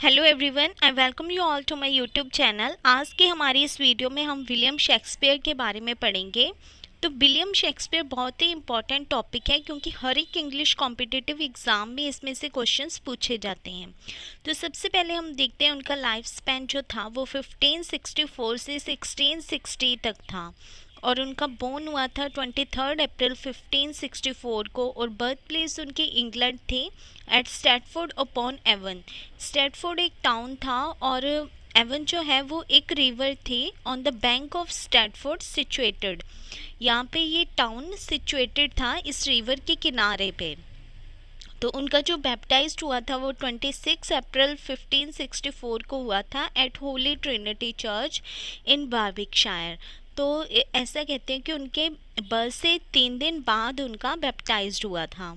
Hello everyone I welcome you all to my YouTube channel आज के हमारी इस वीडियो में हम विलियम शेक्सपियर के बारे में पढ़ेंगे तो विलियम शेक्सपियर बहुत ही इंपॉर्टेंट टॉपिक है क्योंकि हर एक इंग्लिश कॉम्पिटिटिव एग्ज़ाम में इसमें से क्वेश्चंस पूछे जाते हैं तो सबसे पहले हम देखते हैं उनका लाइफ स्पैन जो था वो फिफ्टीन से सिक्सटीन तक था और उनका बोर्न हुआ था twenty third April fifteen sixty four को और बर्थ प्लेस उनकी इंग्लैंड थी at Stratford upon Avon Stratford एक टाउन था और एवन जो है वो एक रिवर थी on the bank of Stratford situated यहाँ पे ये टाउन सिचुएटेड था इस रिवर के किनारे पे तो उनका जो बैप्टाइज हुआ था वो 26 अप्रैल 1564 को हुआ था at Holy Trinity church in Warwickshire तो ऐसा कहते हैं कि उनके बर्थ से तीन दिन बाद उनका बैप्टाइज हुआ था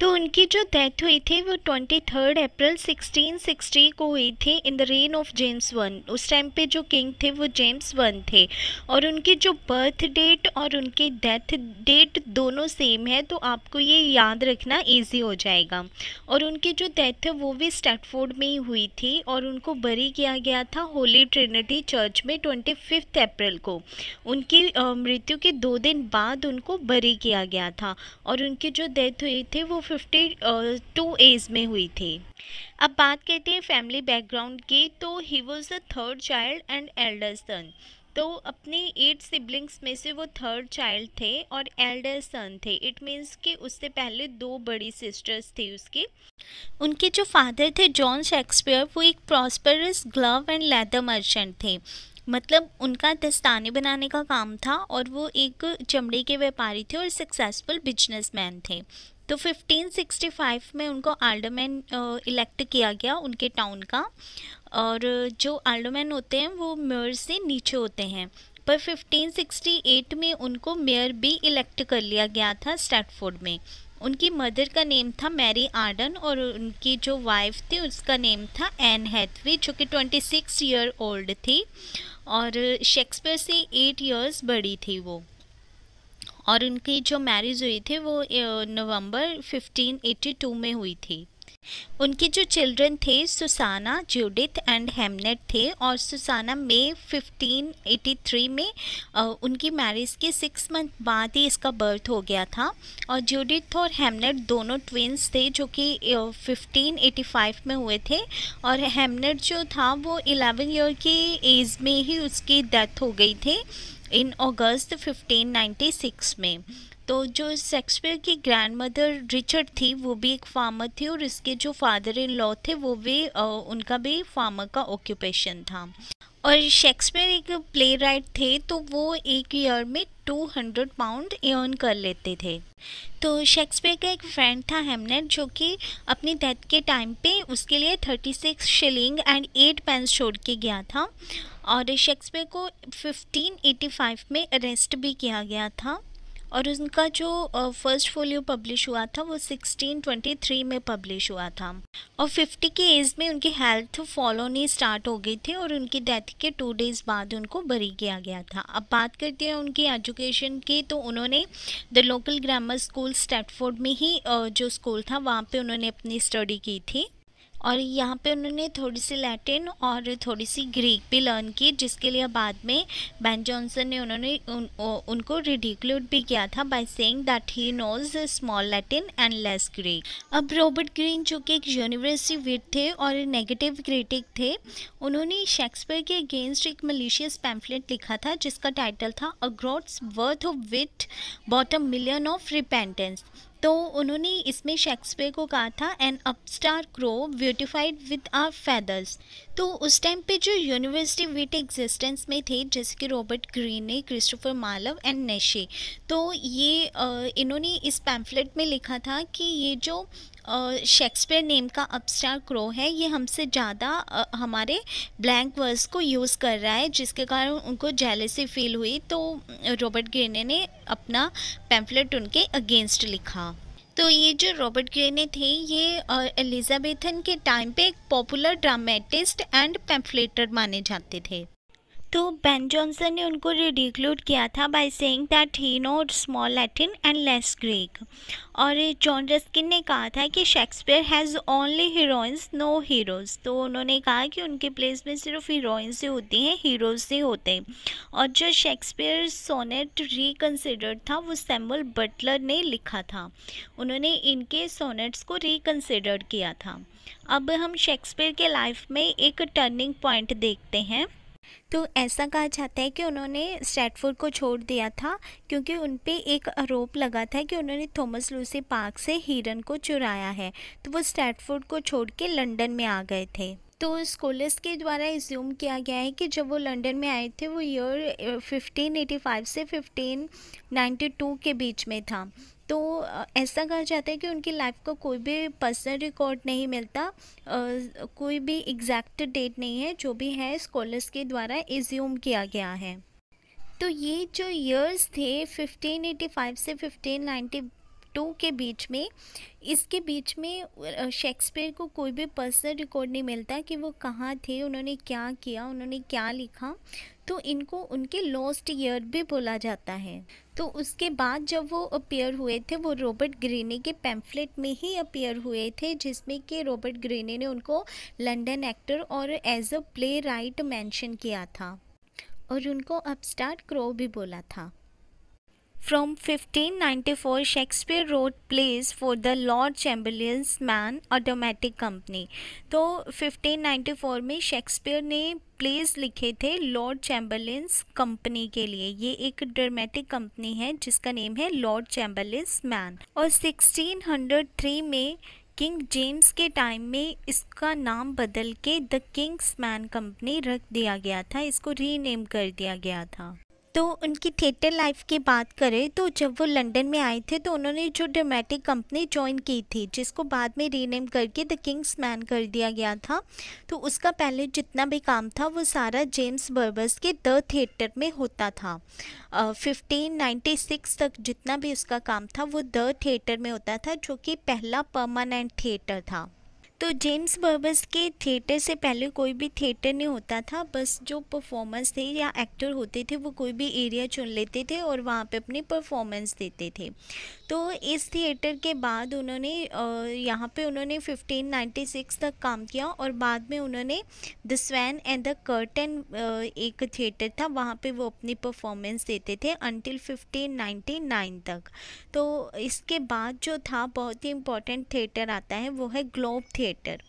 तो उनकी जो डेथ हुई थी वो twenty third April sixteen sixty को हुई थी in the reign of James one उस टाइम पे जो किंग थे वो जेम्स वन थे और उनकी जो बर्थ डेट और उनकी डेथ डेट दोनों सेम है तो आपको ये याद रखना ईजी हो जाएगा और उनकी जो डेथ है वो भी स्टैटफोर्ड में ही हुई थी और उनको बरी किया गया था होली ट्रिनिटी चर्च में ट्वेंटी फिफ्थ अप्रैल को उनकी मृत्यु के दो दिन बाद उनको बरी किया गया था और उनकी जो डेथ हुई थी थे वो फिफ्टी टू एज में हुई थी अब बात करते हैं फैमिली बैकग्राउंड की तो he was the third child and elder son तो अपने एट सिबलिंग्स में से वो थर्ड चाइल्ड थे और एल्डर सन थे इट मीन्स कि उससे पहले दो बड़ी सिस्टर्स थी उसकी उनके जो फादर थे जॉन शेक्सपियर वो एक prosperous glove and leather merchant थे मतलब उनका दस्ताने बनाने का काम था और वो एक चमड़े के व्यापारी थे और सक्सेसफुल बिजनेसमैन थे तो 1565 में उनको आल्डोमैन इलेक्ट किया गया उनके टाउन का और जो आल्डोमैन होते हैं वो मेयर से नीचे होते हैं पर 1568 में उनको मेयर भी इलेक्ट कर लिया गया था स्टैटफोर्ड में उनकी मदर का नेम था मैरी आर्डन और उनकी जो वाइफ थी उसका नेम था एन हैथवे जो कि 26 ईयर ओल्ड थी और शेक्सपियर से एट ईयर्स बड़ी थी वो और उनकी जो मैरिज हुई थी वो नवंबर 1582 में हुई थी उनके जो चिल्ड्रन थे सुसाना जूडिथ एंड हेमनेट थे और सुसाना मे 1583 में उनकी मैरिज के सिक्स मंथ बाद ही इसका बर्थ हो गया था और जूडिथ और हेमनेट दोनों ट्विन्स थे जो कि 1585 में हुए थे और हेमनेट जो था वो 11 ईयर की एज में ही उसकी डेथ हो गई थी इन अगस्त 1596 में तो जो शेक्सपियर की ग्रैंड मदर रिचर्ड थी वो भी एक फार्मर थी और इसके जो फादर इन लॉ थे वो भी उनका भी फार्मर का ऑक्यूपेशन था और शेक्सपियर एक प्ले राइट थे तो वो एक ईयर में 200 पाउंड एर्न कर लेते थे तो शेक्सपियर का एक फ्रेंड था हेमनेट जो कि अपनी डेथ के टाइम पे उसके लिए 36 शिलिंग एंड एट पेंस छोड़ के गया था और शेक्सपियर को 1585 में अरेस्ट भी किया गया था और उनका जो फर्स्ट फोलियो पब्लिश हुआ था वो 1623 में पब्लिश हुआ था और 50 के एज में उनकी हेल्थ फॉलो नहीं स्टार्ट हो गई थी और उनकी डेथ के टू डेज़ बाद उनको बरी किया गया था अब बात करते हैं उनकी एजुकेशन की तो उन्होंने the local grammar school Stratford में ही जो स्कूल था वहाँ पर उन्होंने अपनी स्टडी की थी और यहाँ पे उन्होंने थोड़ी सी लैटिन और थोड़ी सी ग्रीक भी लर्न की जिसके लिए बाद में बैन जॉनसन ने उन्होंने उन, उनको रिडिक्लूड भी किया था by saying that he knows small Latin and less Greek अब रॉबर्ट ग्रीन जो कि एक यूनिवर्सिटी विद थे और नेगेटिव क्रिटिक थे उन्होंने शेक्सपियर के अगेंस्ट एक मलिशियस पैम्फलेट लिखा था जिसका टाइटल था a groats worth of wit bottom million of repentance तो उन्होंने इसमें शेक्सपियर को कहा था an upstart crow beautified with our feathers तो उस टाइम पे जो यूनिवर्सिटी विट एग्जिस्टेंस में थे जैसे कि Robert Greene Christopher Marlowe and Nashe तो ये इन्होंने इस पैम्फलेट में लिखा था कि ये जो शेक्सपियर नेम का अपस्टार क्रो है ये हमसे ज़्यादा हमारे ब्लैंक वर्ड्स को यूज़ कर रहा है जिसके कारण उनको जेलेसी फील हुई तो रॉबर्ट ग्रीने ने अपना पैम्फलेट उनके अगेंस्ट लिखा तो ये जो रॉबर्ट ग्रेने थे ये एलिजाबेथन के टाइम पे एक पॉपुलर ड्रामेटिस्ट एंड पैम्फलेटर माने जाते थे तो बेन जॉनसन ने उनको रिडिक्लूड किया था by saying that he know small Latin and less Greek और जॉन रस्किन ने कहा था कि Shakespeare has only heroines no heroes तो उन्होंने कहा कि उनके प्लेस में सिर्फ हीरोइंस ही होती हैं हीरोज़ ही होते हैं और जो शेक्सपियर सोनेट रिकन्सिडर्ड था वो सैमुअल बटलर ने लिखा था उन्होंने इनके सोनेट्स को रिकन्सिडर किया था अब हम शेक्सपियर के लाइफ में एक टर्निंग पॉइंट देखते हैं तो ऐसा कहा जाता है कि उन्होंने स्टैटफोर्ड को छोड़ दिया था क्योंकि उन पर एक आरोप लगा था कि उन्होंने थॉमस लूसी पार्क से हिरन को चुराया है तो वो स्टैटफोर्ड को छोड़ के लंदन में आ गए थे तो स्कोलर्स के द्वारा एज्यूम किया गया है कि जब वो लंदन में आए थे वो ईयर 1585 uh, से 1592 के बीच में था तो uh, ऐसा कहा जाता है कि उनकी लाइफ का कोई भी पर्सनल रिकॉर्ड नहीं मिलता uh, कोई भी एग्जैक्ट डेट नहीं है जो भी है स्कॉलर्स के द्वारा एज्यूम किया गया है तो ये जो ईयर्स थे 1585 से 1590 टू के बीच में इसके बीच में शेक्सपियर को कोई भी पर्सनल रिकॉर्ड नहीं मिलता कि वो कहाँ थे उन्होंने क्या किया उन्होंने क्या लिखा तो इनको उनके लॉस्ट ईयर भी बोला जाता है तो उसके बाद जब वो अपेयर हुए थे वो रॉबर्ट ग्रीने के पैम्फलेट में ही अपेयर हुए थे जिसमें कि रॉबर्ट ग्रीने ने उनको लंडन एक्टर और as a playwright mention किया था और उनको अपस्टार्ट क्रो भी बोला था From 1594, Shakespeare wrote plays for the Lord Chamberlain's Man Automatic Company. तो 1594 में Shakespeare ने plays लिखे थे Lord Chamberlain's Company के लिए ये एक dramatic company है जिसका name है Lord Chamberlain's Man. और 1603 में किंग जेम्स के टाइम में इसका नाम बदल के द किंग्स मैन कंपनी रख दिया गया था इसको रीनेम कर दिया गया था तो उनकी थिएटर लाइफ की बात करें तो जब वो लंदन में आए थे तो उन्होंने जो ड्रामेटिक कंपनी ज्वाइन की थी जिसको बाद में रीनेम करके द किंग्स मैन कर दिया गया था तो उसका पहले जितना भी काम था वो सारा जेम्स बर्बस के द थिएटर में होता था फिफ्टीन नाइन्टी सिक्स तक जितना भी उसका काम था वो द थिएटर में होता था जो कि पहला परमानेंट थिएटर था तो जेम्स बर्बस के थिएटर से पहले कोई भी थिएटर नहीं होता था बस जो परफॉर्मेंस थे या एक्टर होते थे वो कोई भी एरिया चुन लेते थे और वहाँ पे अपनी परफॉर्मेंस देते थे तो इस थिएटर के बाद उन्होंने यहाँ पे उन्होंने 1596 तक काम किया और बाद में उन्होंने the Swan and the Curtain एक थिएटर था वहाँ पर वो अपनी परफॉर्मेंस देते थे अनटिल फिफ्टीन तक तो इसके बाद जो था बहुत ही इम्पोर्टेंट थिएटर आता है वो है Globe theatre Theatre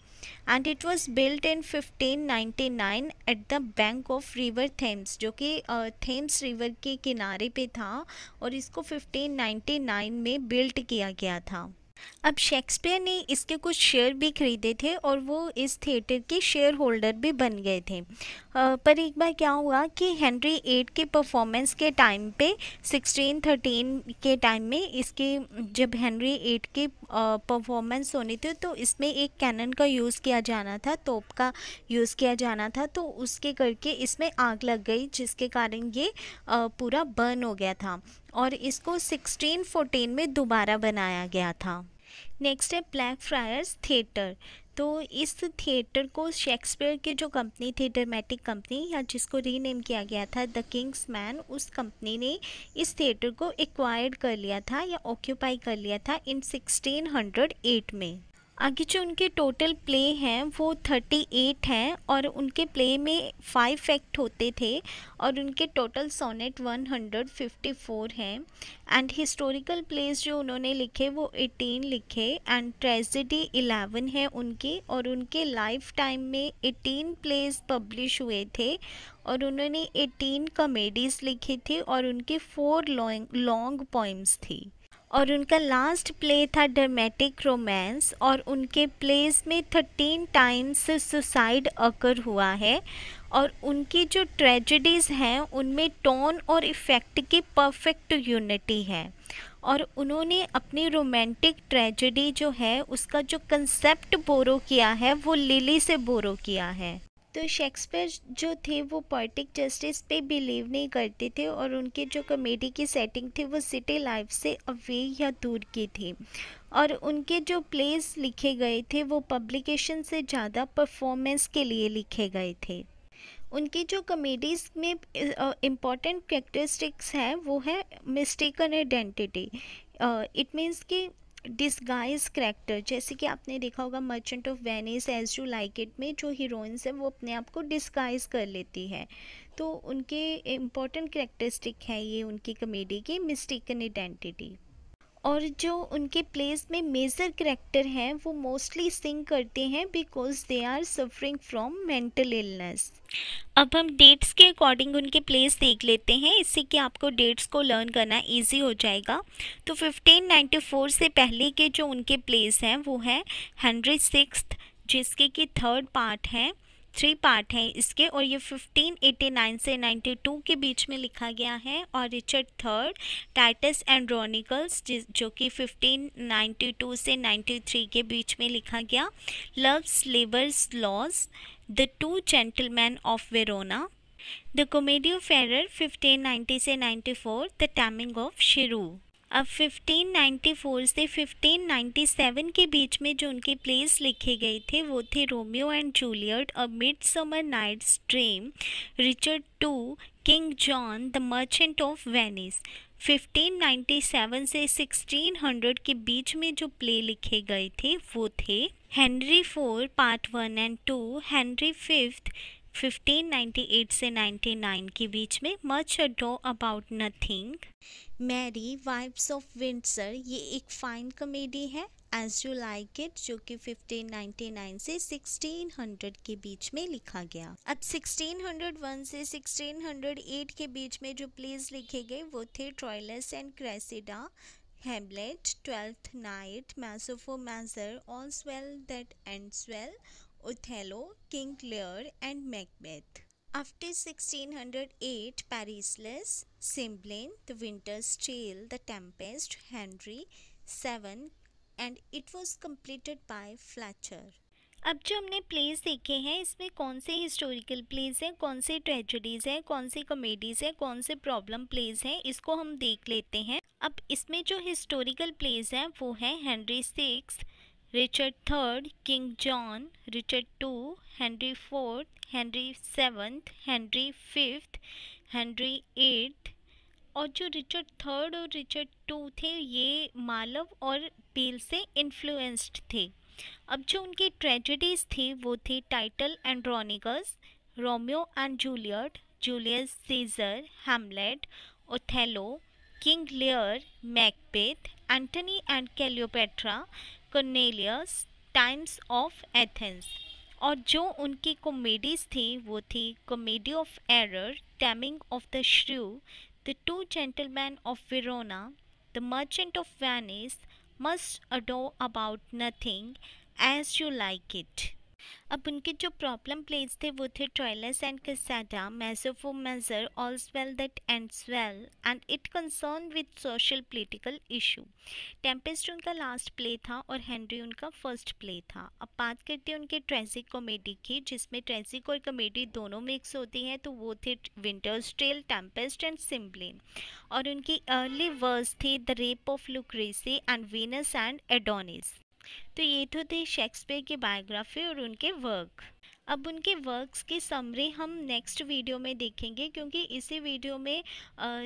and it was built in 1599 at the bank of river Thames जो कि थेम्स रिवर के किनारे पे था और इसको 1599 में बिल्ट किया गया था अब शेक्सपियर ने इसके कुछ शेयर भी खरीदे थे और वो इस थिएटर के शेयर होल्डर भी बन गए थे आ, पर एक बार क्या हुआ कि हेनरी एट के परफॉर्मेंस के टाइम पे 1613 के टाइम में इसके जब हेनरी एट के परफॉर्मेंस होने थे तो इसमें एक कैनन का यूज़ किया जाना था तोप का यूज़ किया जाना था तो उसके करके इसमें आग लग गई जिसके कारण ये पूरा बर्न हो गया था और इसको 1614 में दोबारा बनाया गया था नेक्स्ट है ब्लैक फ्रायर्स थिएटर तो इस थिएटर को शेक्सपियर की जो कंपनी थी ड्रामेटिक कंपनी या जिसको रीनेम किया गया था द किंग्स मैन उस कंपनी ने इस थिएटर को एक्वायर्ड कर लिया था या ऑक्यूपाई कर लिया था इन 1608 में आगे जो उनके टोटल प्ले हैं वो थर्टी एट हैं और उनके प्ले में फाइव एक्ट होते थे और उनके total sonnet one hundred fifty four हैं एंड हिस्टोरिकल प्लेस जो उन्होंने लिखे वो एटीन लिखे एंड ट्रेजिडी इलेवन है उनकी और उनके लाइफ टाइम में एटीन प्लेस पब्लिश हुए थे और उन्होंने एटीन कॉमेडीज़ लिखी थी और उनकी फ़ोर लॉन्ग लॉन्ग पोइम्स थी और उनका लास्ट प्ले था ड्रामेटिक रोमांस और उनके प्लेस में थर्टीन टाइम्स सुसाइड अकर हुआ है और उनकी जो ट्रेजिडीज़ हैं उनमें टोन और इफ़ेक्ट की परफेक्ट यूनिटी है और उन्होंने अपनी रोमांटिक ट्रेजिडी जो है उसका जो कंसेप्ट बोरो किया है वो लिली से बोरो किया है तो शेक्सपियर जो थे वो पोइटिक जस्टिस पे बिलीव नहीं करते थे और उनके जो कॉमेडी की सेटिंग थी वो सिटी लाइफ से अवे या दूर की थी और उनके जो प्लेस लिखे गए थे वो पब्लिकेशन से ज़्यादा परफॉर्मेंस के लिए लिखे गए थे उनकी जो कॉमेडीज़ में इम्पॉर्टेंट कैरेक्टरिस्टिक्स हैं वो है मिस्टेकन आइडेंटिटी इट मीन्स कि डिस्गाइज करेक्टर जैसे कि आपने देखा होगा Merchant of Venice as you like it में जो हीरोइंस हैं वो अपने आप को डिस्गाइज कर लेती है तो उनके इम्पॉर्टेंट करेक्टरिस्टिक है ये उनकी कमेडी की मिस्टेकन आइडेंटिटी और जो उनके प्लेस में मेजर करेक्टर हैं वो मोस्टली सिंग करते हैं because they are suffering from mental illness अब हम डेट्स के अकॉर्डिंग उनके प्लेस देख लेते हैं इससे कि आपको डेट्स को लर्न करना इजी हो जाएगा तो 1594 से पहले के जो उनके प्लेस हैं वो है हंड्रेड सिक्स जिसके कि थर्ड पार्ट है थ्री पार्ट हैं इसके और ये 1589 से 92 के बीच में लिखा गया है और Richard third Titus Andronicus जो कि 1592 से 93 के बीच में लिखा गया Love's Labour's Lost the two gentleman of Verona the comedy of 1590 से 94 द टैमिंग ऑफ शिरू अब 1594 से 1597 के बीच में जो उनके प्लेस लिखे गए थे वो थे Romeo and Juliet a midsummer night's dream Richard two King John the merchant of Venice 1597 से 1600 के बीच में जो प्ले लिखे गए थे वो थे Henry four part one and two Henry fifth 1598 से 99 के बीच में much ado about nothing Merry Wives of Windsor ये एक फाइन कॉमेडी है एज यू लाइक इट जो कि 1599 से 1600 के बीच में लिखा गया अब 1601 से 1608 के बीच में जो प्लेज लिखे गए वो थे Troilus and Cressida Hamlet twelfth night measure for measure all's well that ends well Othello, King Lear, and Macbeth. After 1608, Parisless, Cymbeline, The Winter's Tale, The Tempest, Henry VII, and it was completed by Fletcher. अब जो हमने place देखे हैं इसमें कौन से historical place हैं कौन से ट्रेजेडीज़ हैं कौन से कॉमेडीज़ हैं कौन से प्रॉब्लम प्लेस हैं इसको हम देख लेते हैं अब इसमें जो हिस्टोरिकल प्लेस हैं वो है Henry six Richard III, King John, Richard II, Henry IV, Henry VII, Henry V, Henry eighth और जो रिचर्ड थर्ड और रिचर्ड टू थे ये मालव और पील से इन्फ्लुएंस्ड थे अब जो उनकी ट्रेजेडीज थी वो थी Titus Andronicus Romeo and Juliet Julius Caesar Hamlet Othello King Lear Macbeth Antony and Cleopatra, Cornelius, Timon of Athens. और जो उनकी कॉमेडीज थी वो थी comedy of error taming of the shrew the two gentleman of Verona the merchant of Venice much ado about nothing as you like it अब उनके जो problem plays थे वो थे Troilus and Cressida measure all's well that ends well and it concern with social political issue Tempest उनका last play था और Henry उनका फर्स्ट प्ले था अब बात करते हैं उनके ट्रेजिक कॉमेडी की जिसमें ट्रेजिक और कॉमेडी दोनों मिक्स होती हैं तो वो थे Winter's Tale Tempest and Cymbeline और उनकी अर्ली वर्स थी the rape of Lucrece and Venus and Adonis तो ये तो थे शेक्सपियर के बायोग्राफी और उनके वर्क अब उनके वर्क्स की समरी हम नेक्स्ट वीडियो में देखेंगे क्योंकि इसी वीडियो में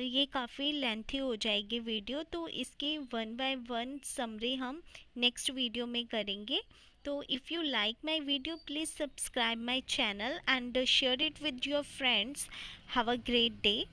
ये काफ़ी लेंथी हो जाएगी वीडियो तो इसकी वन बाय वन समरी हम नेक्स्ट वीडियो में करेंगे तो if you like my video please subscribe my channel and share it with your friends have a great day